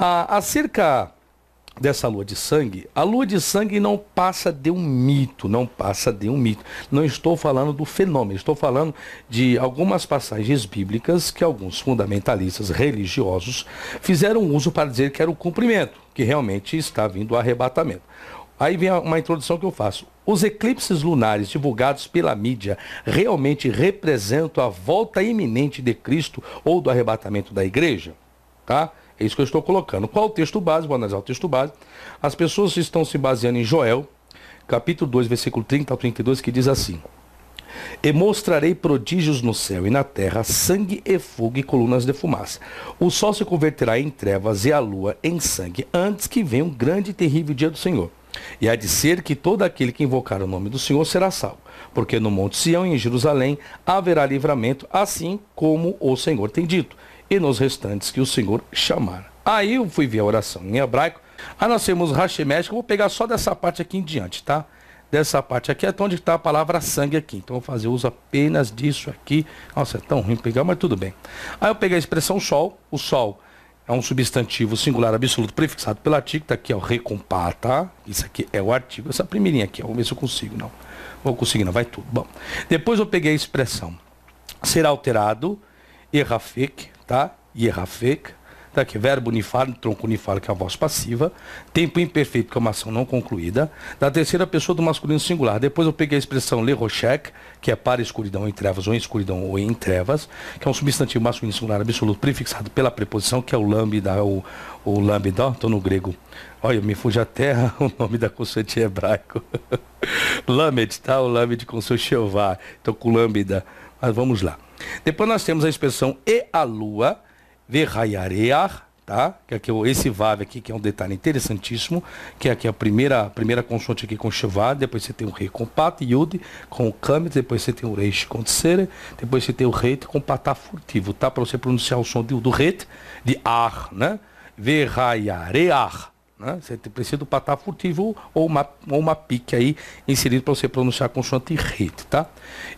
Ah, acerca dessa lua de sangue, a lua de sangue não passa de um mito, não passa de um mito. Não estou falando do fenômeno, estou falando de algumas passagens bíblicas que alguns fundamentalistas religiosos fizeram uso para dizer que era o cumprimento, que realmente está vindo o arrebatamento. Aí vem uma introdução que eu faço. Os eclipses lunares divulgados pela mídia realmente representam a volta iminente de Cristo ou do arrebatamento da igreja? Tá? É isso que eu estou colocando. Qual o texto base? Vou analisar o texto base. As pessoas estão se baseando em Joel, capítulo 2, versículo 30 ao 32, que diz assim: E mostrarei prodígios no céu e na terra, sangue e fogo e colunas de fumaça. O sol se converterá em trevas e a lua em sangue, antes que venha um grande e terrível dia do Senhor. E há de ser que todo aquele que invocar o nome do Senhor será salvo, porque no Monte Sião e em Jerusalém haverá livramento, assim como o Senhor tem dito e nos restantes que o Senhor chamar. Aí eu fui ver a oração em hebraico. Aí nós temos Hashemesh, eu vou pegar só dessa parte aqui em diante, tá? Dessa parte aqui é onde está a palavra sangue aqui. Então eu vou fazer uso apenas disso aqui. Nossa, é tão ruim pegar, mas tudo bem. Aí eu peguei a expressão sol. O sol é um substantivo singular absoluto prefixado pelo artigo. Está aqui, ó, recompar, tá? Isso aqui é o artigo. Essa primeirinha aqui, ó, vamos ver se eu consigo, não. Vou conseguir, não, vai tudo. Bom, depois eu peguei a expressão ser alterado, errafec, tá? Hierrafek, tá? que é verbo unifar, tronco unifar, que é a voz passiva, tempo imperfeito, que é uma ação não concluída, da terceira pessoa do masculino singular. Depois eu peguei a expressão le rochec, que é para escuridão em trevas, ou em escuridão ou em trevas, que é um substantivo masculino singular absoluto prefixado pela preposição, que é o lambda, o, o lambda, estou no grego. Olha, me fuja até o nome da consoante hebraico. lambda, tá? O lambda com seu Jeová. Estou com lambda. Mas vamos lá. Depois nós temos a expressão e a lua, verraiarear, tá? Que aqui, é esse vav aqui, que é um detalhe interessantíssimo, que é aqui é a primeira, primeira consoante aqui com chevá, depois você tem o rei com Pat, Yud, com o Kamet, depois você tem o Reish com Tsere, depois você tem o Reit com Patá furtivo, tá? Para você pronunciar o som do, do Reit, de Ar, né? Verraiarear. Né? Você precisa do patar furtivo ou uma, ou uma pique aí inserido para você pronunciar consoante rete, tá?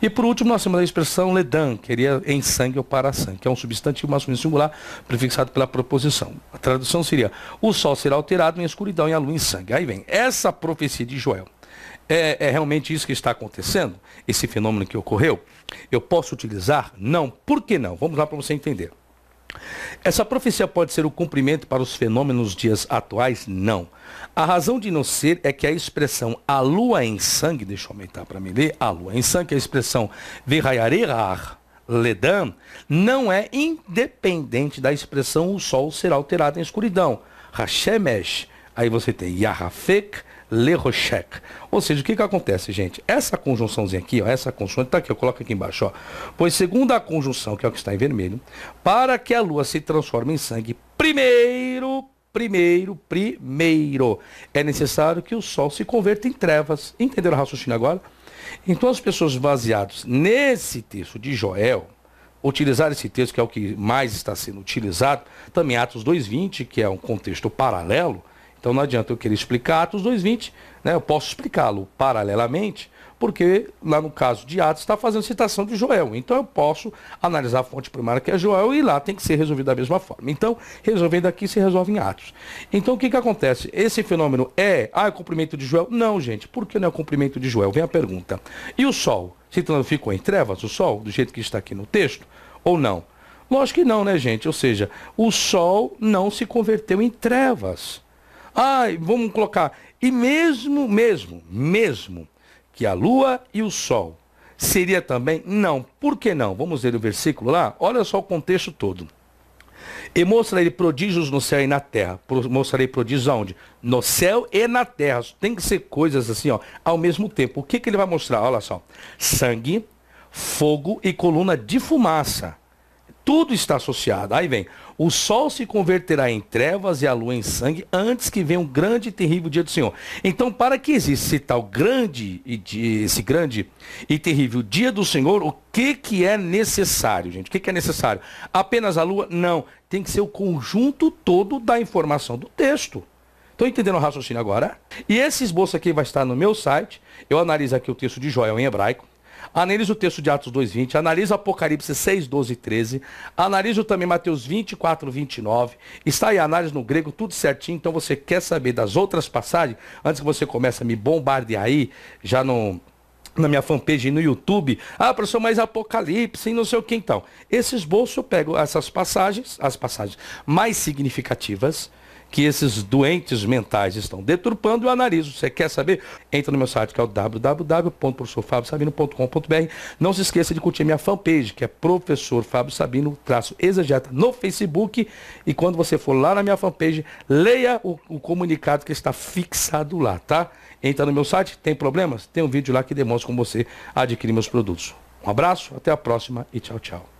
E por último, nós temos a expressão ledan, queria é em sangue ou para sangue, que é um substantivo masculino singular prefixado pela proposição. A tradução seria: o sol será alterado em escuridão e a lua em sangue. Aí vem essa profecia de Joel. É, é, realmente isso que está acontecendo? Esse fenômeno que ocorreu? Eu posso utilizar? Não. Por que não? Vamos lá para você entender. Essa profecia pode ser o cumprimento para os fenômenos dias atuais? Não. A razão de não ser é que a expressão a lua em sangue, deixa eu aumentar para me ler, a lua em sangue, é a expressão verrayarerar, ledam, não é independente da expressão o sol será alterado em escuridão. Hashemesh, aí você tem Yahafek, Le Rochec. Ou seja, o que, que acontece, gente? Essa conjunçãozinha aqui, ó, essa conjunção, está aqui, eu coloco aqui embaixo, ó. Pois segundo a conjunção, que é o que está em vermelho, para que a lua se transforme em sangue, primeiro, primeiro, primeiro, é necessário que o sol se converta em trevas. Entenderam o raciocínio agora? Então as pessoas baseadas nesse texto de Joel, utilizar esse texto que é o que mais está sendo utilizado, também Atos 2.20, que é um contexto paralelo, então não adianta eu querer explicar Atos 2.20, né? eu posso explicá-lo paralelamente, porque lá no caso de Atos está fazendo citação de Joel. Então eu posso analisar a fonte primária que é Joel e lá tem que ser resolvido da mesma forma. Então, resolvendo aqui se resolve em Atos. Então o que, que acontece? Esse fenômeno é, ah, é cumprimento de Joel? Não, gente, por que não é cumprimento de Joel? Vem a pergunta. E o sol? Se então ficou em trevas, o sol, do jeito que está aqui no texto, ou não? Lógico que não, né, gente? Ou seja, o sol não se converteu em trevas. Ai, vamos colocar. E mesmo, mesmo, mesmo que a lua e o sol seria também? Não. Por que não? Vamos ler o versículo lá. Olha só o contexto todo. E mostrarei prodígios no céu e na terra. Mostrarei prodígios aonde? No céu e na terra. Tem que ser coisas assim, ó, ao mesmo tempo. O que, que ele vai mostrar? Olha só. Sangue, fogo e coluna de fumaça. Tudo está associado. Aí vem. O sol se converterá em trevas e a lua em sangue antes que venha um grande e terrível dia do Senhor. Então, para que exista esse tal grande e esse grande e terrível dia do Senhor, o que, que é necessário, gente? O que, que é necessário? Apenas a lua? Não. Tem que ser o conjunto todo da informação do texto. Estão entendendo o raciocínio agora? E esse esboço aqui vai estar no meu site. Eu analiso aqui o texto de Joel em hebraico. Analisa o texto de Atos 2:20, analisa Apocalipse 6, 12 e 13, analisa também Mateus 24, 29. Está aí a análise no grego, tudo certinho. Então você quer saber das outras passagens? Antes que você comece a me bombardear aí, já no na minha fanpage no YouTube, ah, professor, mas Apocalipse e não sei o que então. esses bolsos eu pego essas passagens, as passagens mais significativas, que esses doentes mentais estão deturpando, eu analiso. Você quer saber? Entra no meu site que é o www.professorfabiosabino.com.br. Não se esqueça de curtir minha fanpage, que é Professor Fábio Sabino, traço exegeta, no Facebook. E quando você for lá na minha fanpage, leia o, o comunicado que está fixado lá, tá? Entra no meu site, tem problemas? Tem um vídeo lá que demonstra como você adquirir meus produtos. Um abraço, até a próxima e tchau, tchau.